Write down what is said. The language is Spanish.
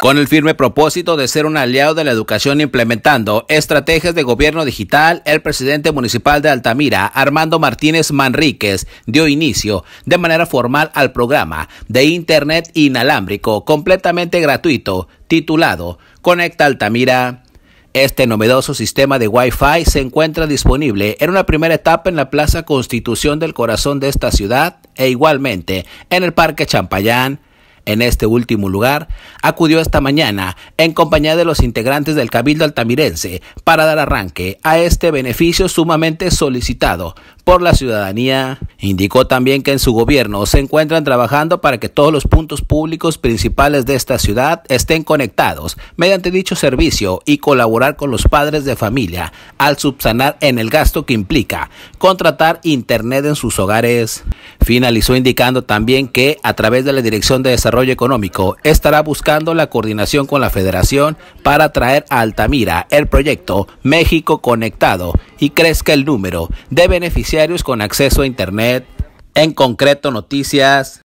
con el firme propósito de ser un aliado de la educación implementando estrategias de gobierno digital, el presidente municipal de Altamira, Armando Martínez Manríquez, dio inicio de manera formal al programa de Internet inalámbrico completamente gratuito titulado Conecta Altamira. Este novedoso sistema de Wi-Fi se encuentra disponible en una primera etapa en la Plaza Constitución del Corazón de esta ciudad e igualmente en el Parque Champayán, en este último lugar, acudió esta mañana en compañía de los integrantes del Cabildo Altamirense para dar arranque a este beneficio sumamente solicitado por la ciudadanía. Indicó también que en su gobierno se encuentran trabajando para que todos los puntos públicos principales de esta ciudad estén conectados mediante dicho servicio y colaborar con los padres de familia al subsanar en el gasto que implica contratar internet en sus hogares. Finalizó indicando también que a través de la Dirección de Desarrollo Económico estará buscando la coordinación con la Federación para traer a Altamira el proyecto México Conectado y crezca el número de beneficiarios con acceso a Internet, en concreto noticias,